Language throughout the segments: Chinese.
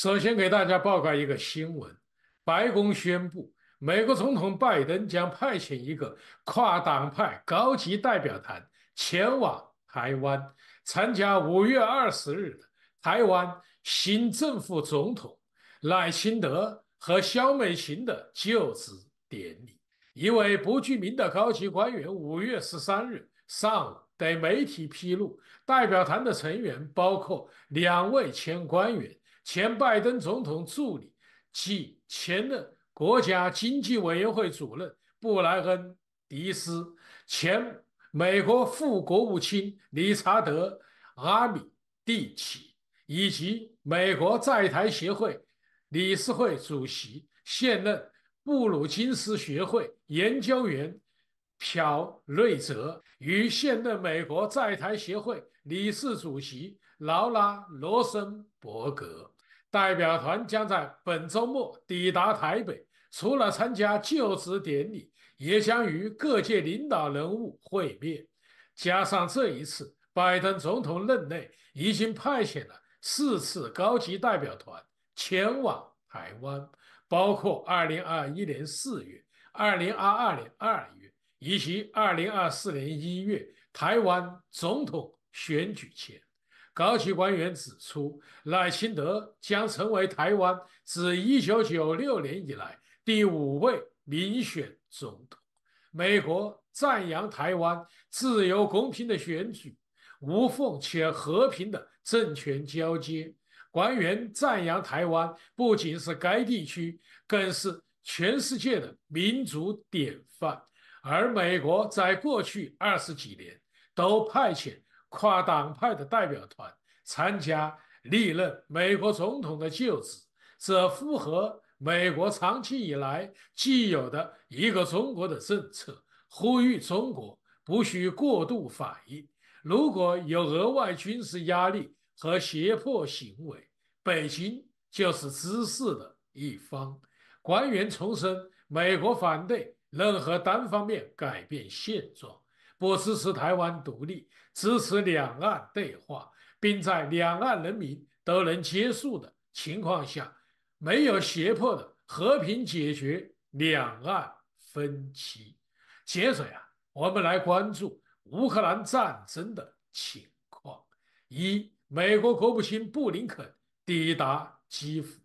首先给大家报告一个新闻：白宫宣布，美国总统拜登将派遣一个跨党派高级代表团前往台湾，参加五月二十日的台湾新政府总统赖清德和肖美琴的就职典礼。一位不具名的高级官员五月十三日上午对媒体披露，代表团的成员包括两位前官员。前拜登总统助理及前任国家经济委员会主任布莱恩·迪斯，前美国副国务卿理查德·阿米蒂奇，以及美国在台协会理事会主席、现任布鲁金斯学会研究员朴瑞泽，与现任美国在台协会理事主席劳拉·罗森伯格。代表团将在本周末抵达台北，除了参加就职典礼，也将与各界领导人物会面。加上这一次，拜登总统任内已经派遣了四次高级代表团前往台湾，包括2021年4月、2022年2月以及2024年1月台湾总统选举前。高级官员指出，赖清德将成为台湾自1996年以来第五位民选总统。美国赞扬台湾自由、公平的选举，无缝且和平的政权交接。官员赞扬台湾不仅是该地区，更是全世界的民主典范。而美国在过去二十几年都派遣。跨党派的代表团参加历任美国总统的就职，这符合美国长期以来既有的“一个中国”的政策。呼吁中国不需过度反应，如果有额外军事压力和胁迫行为，北京就是滋事的一方。官员重申，美国反对任何单方面改变现状。不支持台湾独立，支持两岸对话，并在两岸人民都能接受的情况下，没有胁迫的和平解决两岸分歧。接着呀，我们来关注乌克兰战争的情况。一，美国国务卿布林肯抵达基辅。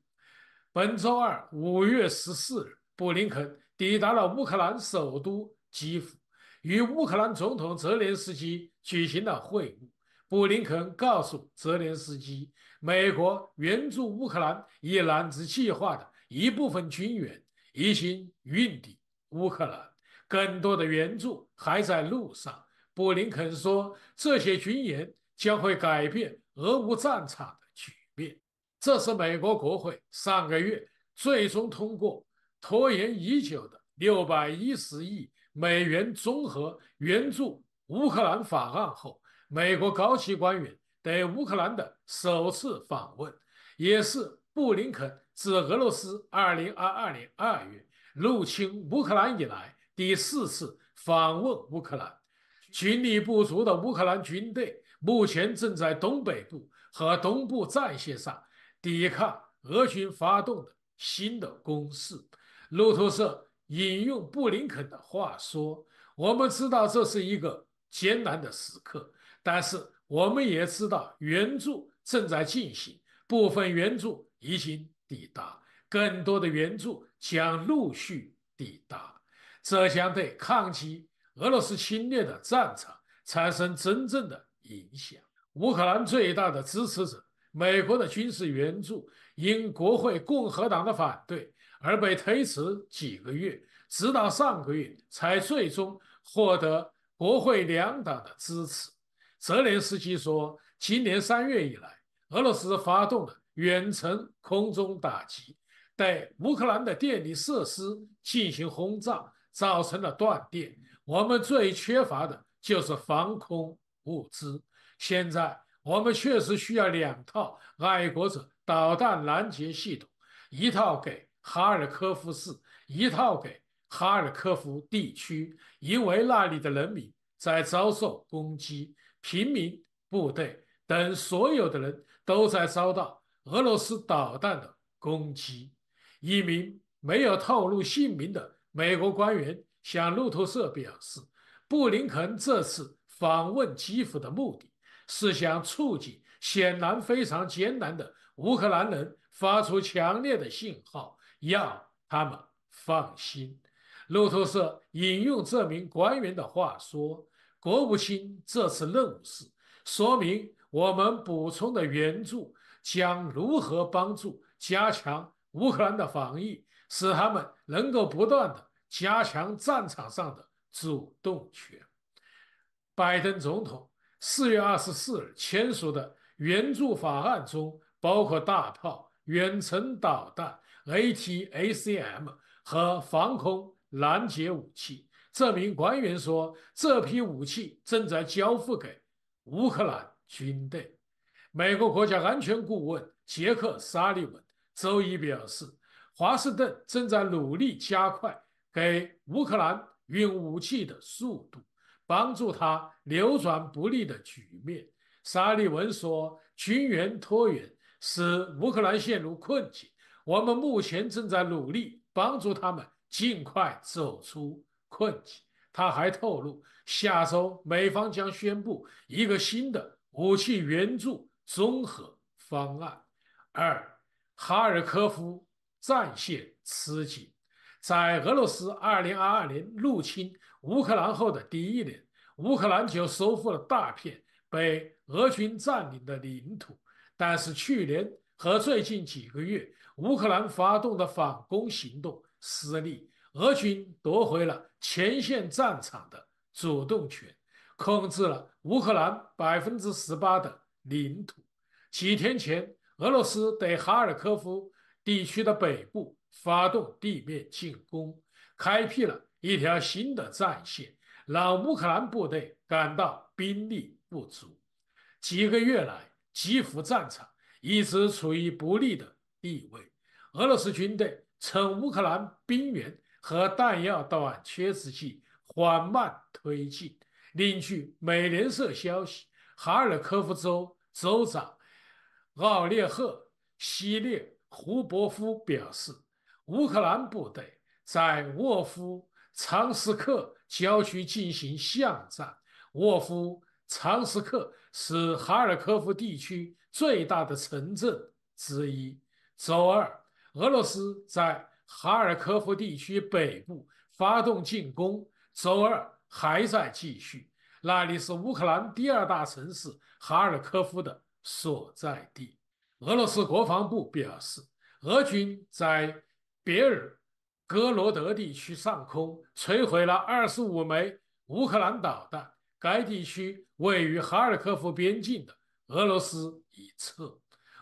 本周二，五月十四日，布林肯抵达了乌克兰首都基辅。与乌克兰总统泽连斯基举行了会晤，布林肯告诉泽连斯基，美国援助乌克兰“一揽子计划”的一部分军援已经运抵乌克兰，更多的援助还在路上。布林肯说，这些军援将会改变俄乌战场的局面。这是美国国会上个月最终通过、拖延已久的六百一十亿。美元综合援助乌克兰法案后，美国高级官员对乌克兰的首次访问，也是布林肯自俄罗斯2022年2月入侵乌克兰以来第四次访问乌克兰。军力不足的乌克兰军队目前正在东北部和东部战线上抵抗俄军发动的新的攻势。路透社。引用布林肯的话说：“我们知道这是一个艰难的时刻，但是我们也知道援助正在进行，部分援助已经抵达，更多的援助将陆续抵达，这将对抗击俄罗斯侵略的战场产生真正的影响。乌克兰最大的支持者——美国的军事援助，因国会共和党的反对。”而被推迟几个月，直到上个月才最终获得国会两党的支持。泽连斯基说：“今年三月以来，俄罗斯发动了远程空中打击，对乌克兰的电力设施进行轰炸，造成了断电。我们最缺乏的就是防空物资。现在我们确实需要两套爱国者导弹拦截系统，一套给。”哈尔科夫市一套给哈尔科夫地区，因为那里的人民在遭受攻击，平民、部队等所有的人都在遭到俄罗斯导弹的攻击。一名没有透露姓名的美国官员向路透社表示，布林肯这次访问基辅的目的是想促进显然非常艰难的乌克兰人发出强烈的信号。要他们放心。路透社引用这名官员的话说：“国务卿这次任务是说明我们补充的援助将如何帮助加强乌克兰的防御，使他们能够不断地加强战场上的主动权。”拜登总统四月二十四日签署的援助法案中包括大炮、远程导弹。A T A C M 和防空拦截武器。这名官员说：“这批武器正在交付给乌克兰军队。”美国国家安全顾问杰克·沙利文周一表示：“华盛顿正在努力加快给乌克兰运武器的速度，帮助他扭转不利的局面。”沙利文说：“军援拖延使乌克兰陷入困境。”我们目前正在努力帮助他们尽快走出困境。他还透露，下周美方将宣布一个新的武器援助综合方案。二，哈尔科夫战线吃紧，在俄罗斯2022年入侵乌克兰后的第一年，乌克兰就收复了大片被俄军占领的领土，但是去年。和最近几个月，乌克兰发动的反攻行动失利，俄军夺回了前线战场的主动权，控制了乌克兰百分之十八的领土。几天前，俄罗斯对哈尔科夫地区的北部发动地面进攻，开辟了一条新的战线，让乌克兰部队感到兵力不足。几个月来，基辅战场。一直处于不利的地位。俄罗斯军队趁乌克兰兵员和弹药到岸，缺失期缓慢推进。另据美联社消息，哈尔科夫州州长奥列赫·希列胡伯夫表示，乌克兰部队在沃夫常斯克郊区进行巷战。沃夫常斯克是哈尔科夫地区。最大的城镇之一。周二，俄罗斯在哈尔科夫地区北部发动进攻，周二还在继续。那里是乌克兰第二大城市哈尔科夫的所在地。俄罗斯国防部表示，俄军在别尔哥罗德地区上空摧毁了二十五枚乌克兰导弹。该地区位于哈尔科夫边境的俄罗斯。一侧。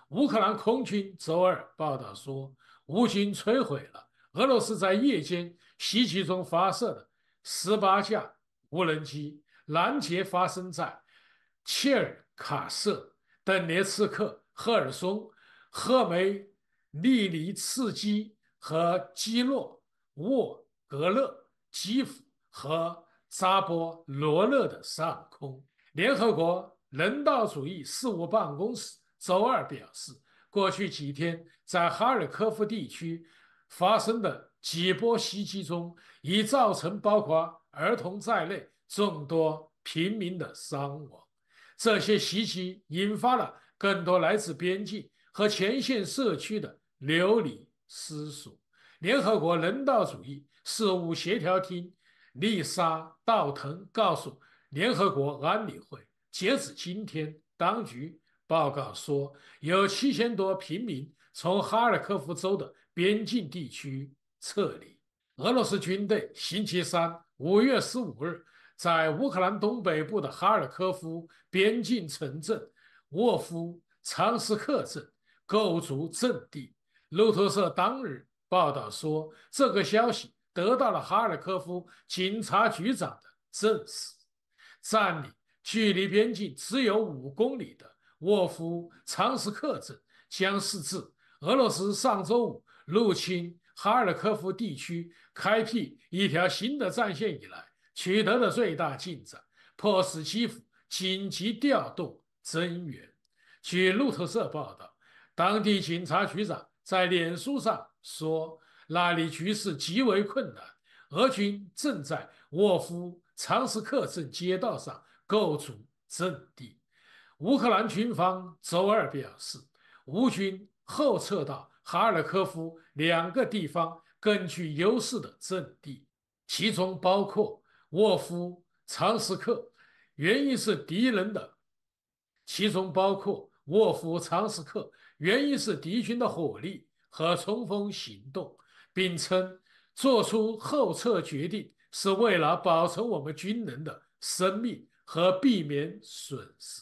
乌克兰空军周二报道说，乌军摧毁了俄罗斯在夜间袭击中发射的十八架无人机，拦截发生在切尔卡瑟、邓列茨克、赫尔松、赫梅利尼茨基和基洛沃格勒、基辅和扎波罗勒的上空。联合国。人道主义事务办公室周二表示，过去几天在哈尔科夫地区发生的几波袭击中，已造成包括儿童在内众多平民的伤亡。这些袭击引发了更多来自边境和前线社区的流离失所。联合国人道主义事务协调厅丽莎·道腾告诉联合国安理会。截止今天，当局报告说，有七千多平民从哈尔科夫州的边境地区撤离。俄罗斯军队星期三（五月十五日）在乌克兰东北部的哈尔科夫边境城镇沃夫昌斯克镇构筑阵地。路透社当日报道说，这个消息得到了哈尔科夫警察局长的证实。占领距离边境只有五公里的沃夫常斯克镇将是自俄罗斯上周五入侵哈尔科夫地区开辟一条新的战线以来取得的最大进展，迫使基辅紧急调动增援。据路透社报道，当地警察局长在脸书上说：“那里局势极为困难，俄军正在沃夫常斯克镇街道上。”构筑阵地。乌克兰军方周二表示，乌军后撤到哈尔科夫两个地方更具优势的阵地，其中包括沃夫常斯克，原因是敌人的，其中包括沃夫常斯克，原因是敌军的火力和冲锋行动，并称做出后撤决定是为了保存我们军人的生命。和避免损失，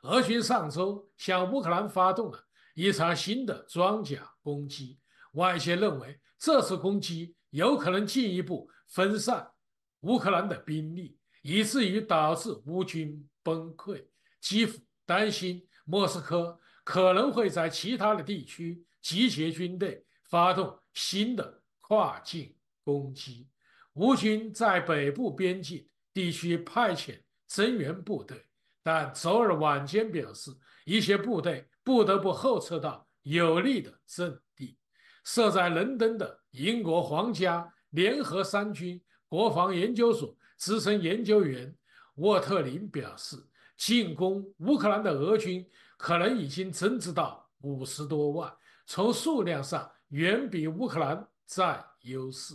俄军上周向乌克兰发动了一场新的装甲攻击。外界认为，这次攻击有可能进一步分散乌克兰的兵力，以至于导致乌军崩溃。基辅担心，莫斯科可能会在其他的地区集结军队，发动新的跨境攻击。乌军在北部边境地区派遣。增援部队，但周二晚间表示，一些部队不得不后撤到有利的阵地。设在伦敦的英国皇家联合三军国防研究所资深研究员沃特林表示，进攻乌克兰的俄军可能已经增至到五十多万，从数量上远比乌克兰占优势。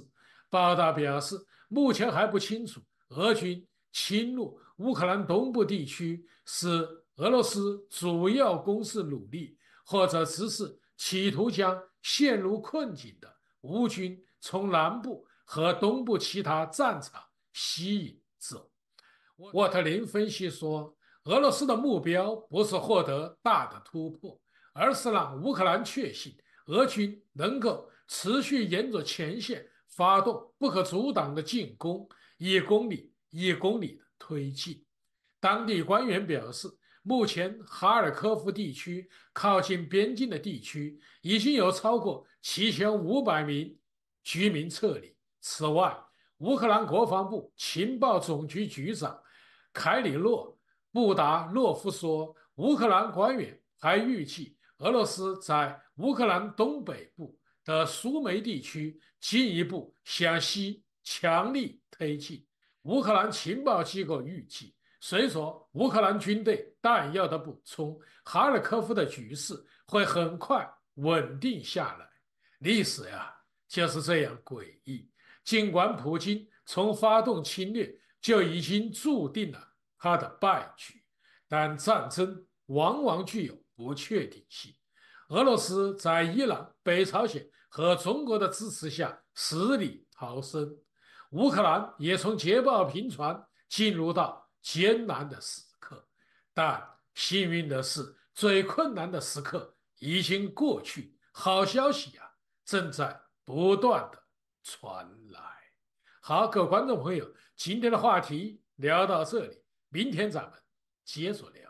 报道表示，目前还不清楚俄军侵入。乌克兰东部地区是俄罗斯主要攻势努力或者只是企图将陷入困境的乌军从南部和东部其他战场吸引走。沃特林分析说：“俄罗斯的目标不是获得大的突破，而是让乌克兰确信俄军能够持续沿着前线发动不可阻挡的进攻，一公里一公里的。”推进。当地官员表示，目前哈尔科夫地区靠近边境的地区已经有超过七千五百名居民撤离。此外，乌克兰国防部情报总局局长凯里诺布达洛夫说，乌克兰官员还预计俄罗斯在乌克兰东北部的苏梅地区进一步向西强力推进。乌克兰情报机构预计，随着乌克兰军队弹药的补充，哈尔科夫的局势会很快稳定下来。历史呀就是这样诡异。尽管普京从发动侵略就已经注定了他的败局，但战争往往具有不确定性。俄罗斯在伊朗、北朝鲜和中国的支持下，死里逃生。乌克兰也从捷报频传进入到艰难的时刻，但幸运的是，最困难的时刻已经过去，好消息呀正在不断的传来。好，各位观众朋友，今天的话题聊到这里，明天咱们接着聊。